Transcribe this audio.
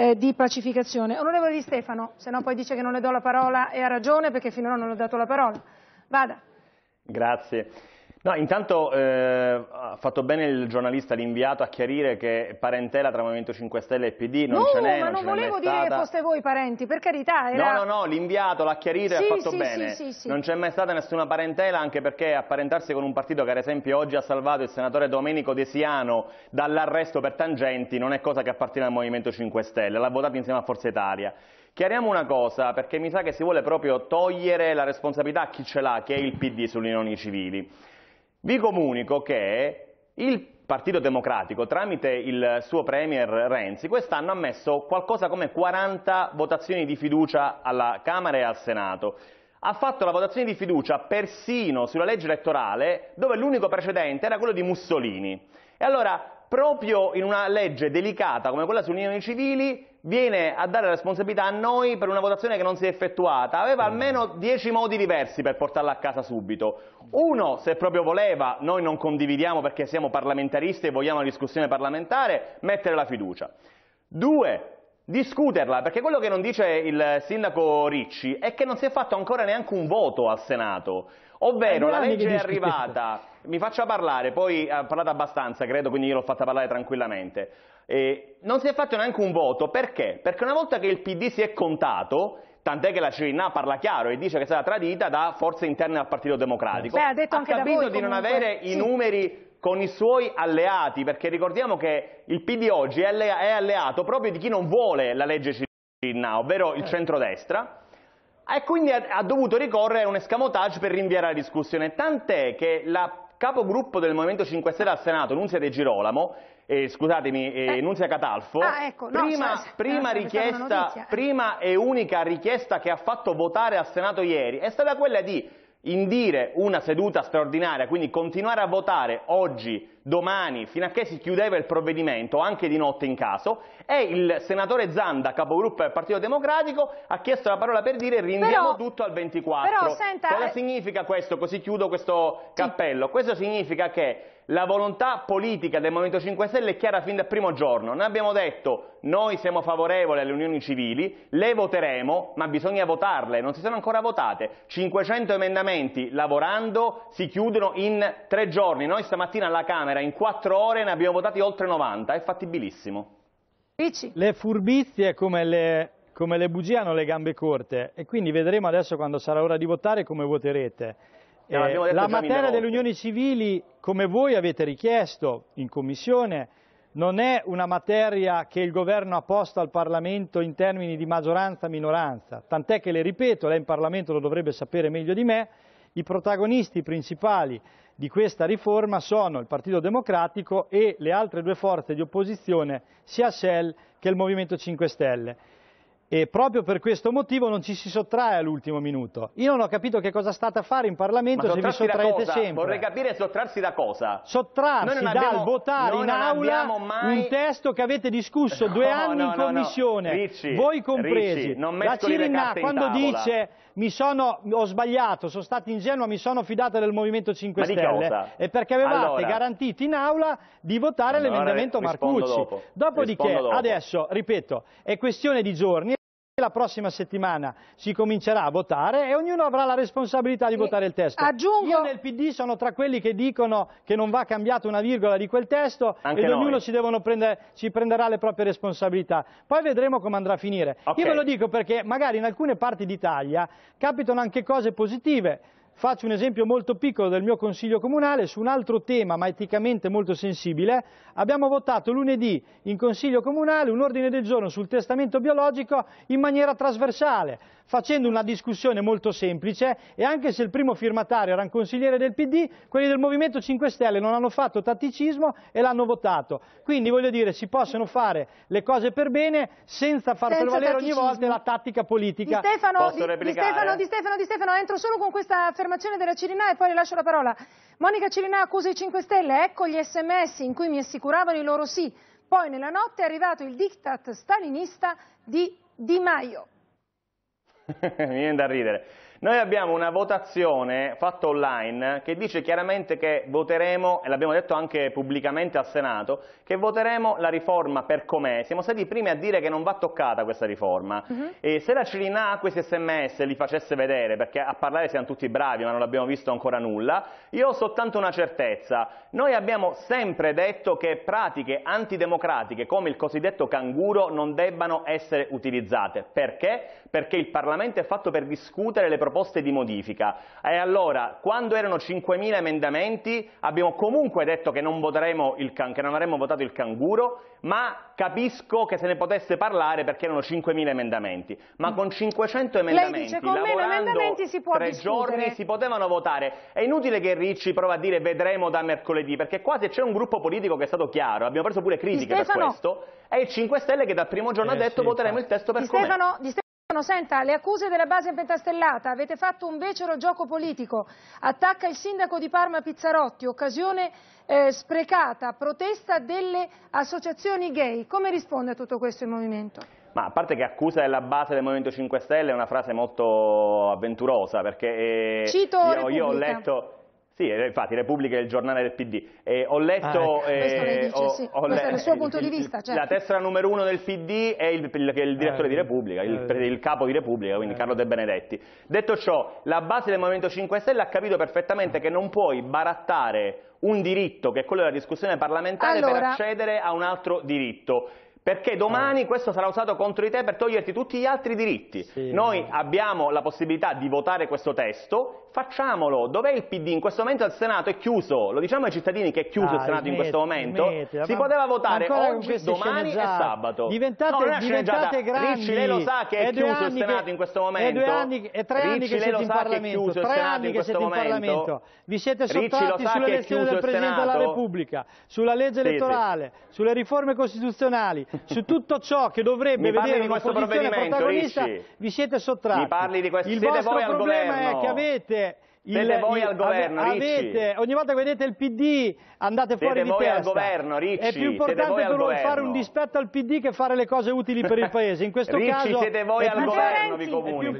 eh, di pacificazione. Onorevole Di Stefano, se no poi dice che non le do la parola e ha ragione perché finora non ho dato la parola. Vada. Grazie. No, intanto eh, ha fatto bene il giornalista, l'inviato, a chiarire che parentela tra Movimento 5 Stelle e PD non no, ce n'è, non ma non volevo dire che foste voi parenti, per carità. Era... No, no, no, l'inviato l'ha chiarito sì, e ha fatto sì, bene. Sì, sì, non c'è mai stata nessuna parentela, anche perché apparentarsi con un partito che ad esempio oggi ha salvato il senatore Domenico Desiano dall'arresto per tangenti non è cosa che appartiene al Movimento 5 Stelle, l'ha votato insieme a Forza Italia. Chiariamo una cosa, perché mi sa che si vuole proprio togliere la responsabilità a chi ce l'ha, che è il PD sulle civili. Vi comunico che il Partito Democratico, tramite il suo Premier Renzi, quest'anno ha messo qualcosa come 40 votazioni di fiducia alla Camera e al Senato. Ha fatto la votazione di fiducia persino sulla legge elettorale, dove l'unico precedente era quello di Mussolini. E allora, proprio in una legge delicata come quella sull'Unione unioni civili, viene a dare la responsabilità a noi per una votazione che non si è effettuata, aveva mm. almeno dieci modi diversi per portarla a casa subito. Uno, se proprio voleva, noi non condividiamo perché siamo parlamentaristi e vogliamo una discussione parlamentare, mettere la fiducia. Due, discuterla, perché quello che non dice il sindaco Ricci è che non si è fatto ancora neanche un voto al Senato. Ovvero la legge è arrivata, mi faccia parlare, poi eh, ha parlato abbastanza, credo, quindi io l'ho fatta parlare tranquillamente. Eh, non si è fatto neanche un voto, perché? Perché una volta che il PD si è contato, tant'è che la Cirinà parla chiaro e dice che è stata tradita da forze interne al Partito Democratico, Beh, ha, detto ha capito voi, di non avere sì. i numeri con i suoi alleati, perché ricordiamo che il PD oggi è alleato proprio di chi non vuole la legge Cirinna, ovvero il eh. centrodestra, e quindi ha, ha dovuto ricorrere a un escamotage per rinviare la discussione, tant'è che la capogruppo del Movimento 5 Stelle al Senato, Nunzia De Girolamo, eh, scusatemi, eh, eh. Nunzia Catalfo, ah, ecco. no, prima, cioè, prima, richiesta, prima e unica richiesta che ha fatto votare al Senato ieri è stata quella di indire una seduta straordinaria, quindi continuare a votare oggi domani, fino a che si chiudeva il provvedimento, anche di notte in caso, e il senatore Zanda, capogruppo del Partito Democratico, ha chiesto la parola per dire rinviamo però, tutto al 24. Però, senta, Cosa eh... significa questo? Così chiudo questo cappello. Sì. Questo significa che la volontà politica del Movimento 5 Stelle è chiara fin dal primo giorno. Noi abbiamo detto noi siamo favorevoli alle unioni civili, le voteremo, ma bisogna votarle, non si sono ancora votate. 500 emendamenti lavorando si chiudono in tre giorni. Noi stamattina alla Camera Camera in quattro ore ne abbiamo votati oltre 90, è fattibilissimo. Le furbizie come le, come le bugie hanno le gambe corte e quindi vedremo adesso quando sarà ora di votare come voterete. Eh, la materia delle unioni civili, come voi avete richiesto in Commissione, non è una materia che il Governo ha posto al Parlamento in termini di maggioranza-minoranza, tant'è che, le ripeto, lei in Parlamento lo dovrebbe sapere meglio di me, i protagonisti principali di questa riforma sono il Partito Democratico e le altre due forze di opposizione, sia Shell che il Movimento 5 Stelle. E proprio per questo motivo non ci si sottrae all'ultimo minuto. Io non ho capito che cosa state a fare in Parlamento se vi sottraete sempre. Vorrei capire sottrarsi da cosa. Sottrarsi abbiamo, dal votare in aula mai... un testo che avete discusso no, due anni no, in commissione, no, Ricci, voi compresi. Ricci, La Cirinna quando dice mi sono, ho sbagliato, sono stato ingenuo, mi sono fidata del Movimento 5 Stelle. E perché avevate allora, garantito in aula di votare allora l'emendamento Marcucci. Dopo. Dopodiché, dopo. adesso, ripeto, è questione di giorni la prossima settimana si comincerà a votare e ognuno avrà la responsabilità di e votare il testo. Aggiungo... Io nel PD sono tra quelli che dicono che non va cambiata una virgola di quel testo Anche ed ognuno si, prendere, si, prenderà le proprie responsabilità. Poi vedremo come andrà a finire. Okay. Io ve lo dico perché magari in alcune parti d'Italia capitano anche cose positive. Faccio un esempio molto piccolo del mio Consiglio Comunale su un altro tema ma eticamente molto sensibile. Abbiamo votato lunedì in Consiglio Comunale un ordine del giorno sul testamento biologico in maniera trasversale, facendo una discussione molto semplice e anche se il primo firmatario era un consigliere del PD, quelli del Movimento 5 Stelle non hanno fatto tatticismo e l'hanno votato. Quindi voglio dire, si possono fare le cose per bene senza far senza prevalere tatticismo. ogni volta la tattica politica. Di Stefano, di, di Stefano, di Stefano, di Stefano, entro solo con questa affermazione della Cirinà e poi le lascio la parola. Monica Cirinà accusa i 5 Stelle, ecco gli sms in cui mi assicuravano i loro sì. Poi nella notte è arrivato il diktat stalinista di Di Maio. Mi viene da ridere. Noi abbiamo una votazione fatta online che dice chiaramente che voteremo, e l'abbiamo detto anche pubblicamente al Senato, che voteremo la riforma per com'è. Siamo stati i primi a dire che non va toccata questa riforma. Uh mhm. -huh. E se la Cirinà questi sms li facesse vedere, perché a parlare siamo tutti bravi ma non abbiamo visto ancora nulla, io ho soltanto una certezza. Noi abbiamo sempre detto che pratiche antidemocratiche come il cosiddetto canguro non debbano essere utilizzate. Perché? Perché il Parlamento è fatto per discutere le proposte proposte di modifica. E allora, quando erano 5.000 emendamenti, abbiamo comunque detto che non, il, che non avremmo votato il canguro, ma capisco che se ne potesse parlare perché erano 5.000 emendamenti. Ma con 500 emendamenti, Lei dice, con emendamenti si può tre discutere. giorni, si potevano votare. È inutile che Ricci prova a dire vedremo da mercoledì, perché qua se c'è un gruppo politico che è stato chiaro, abbiamo preso pure critiche per questo, è il 5 Stelle che dal primo giorno eh, ha detto sì, voteremo il testo per come. Senta, le accuse della base Pentastellata, avete fatto un becero gioco politico, attacca il sindaco di Parma Pizzarotti, occasione eh, sprecata, protesta delle associazioni gay. Come risponde a tutto questo il Movimento? Ma a parte che accusa della base del Movimento 5 Stelle è una frase molto avventurosa, perché eh, io, io ho letto sì, eh, infatti Repubblica è il giornale del PD. Eh, ho letto... Ah, ecco. eh, dice, ho, sì. ho le, il suo punto di vista. Certo. La tessera numero uno del PD è il, il, il direttore eh, di Repubblica, il, eh, il, capo di Repubblica, quindi eh. Carlo De Benedetti. Detto ciò, la base del Movimento 5 Stelle ha capito perfettamente che non puoi barattare un diritto, che è quello della discussione parlamentare, allora... per accedere a un altro diritto. Perché domani eh. questo sarà usato contro di te per toglierti tutti gli altri diritti. Sì, Noi abbiamo la possibilità di votare questo testo, facciamolo. Dov'è il PD? In questo momento il Senato è chiuso. Lo diciamo ai cittadini che è chiuso ah, il Senato in questo momento. Metti, si poteva votare oggi, domani e sabato. Diventate, no, non è diventate grandi. Ricci, lei lo sa che è, è chiuso il Senato che, in questo momento. È, anni, è tre anni Ricci, che siete in Parlamento. Tre anni che siete in Parlamento. Vi siete sottratti sull'elezione del Presidente della Repubblica, sulla legge elettorale, sulle riforme costituzionali su tutto ciò che dovrebbe vedere l'opposizione protagonista Ricci. vi siete sottratti. Mi parli di questo, Il siete vostro problema è che avete... Il, siete voi il, al governo, avete, Ogni volta che vedete il PD andate fuori siete di voi Al governo, Ricci, è più importante per fare un dispetto al PD che fare le cose utili per il Paese. In questo Ricci, caso... Siete voi al governo, vi comunico.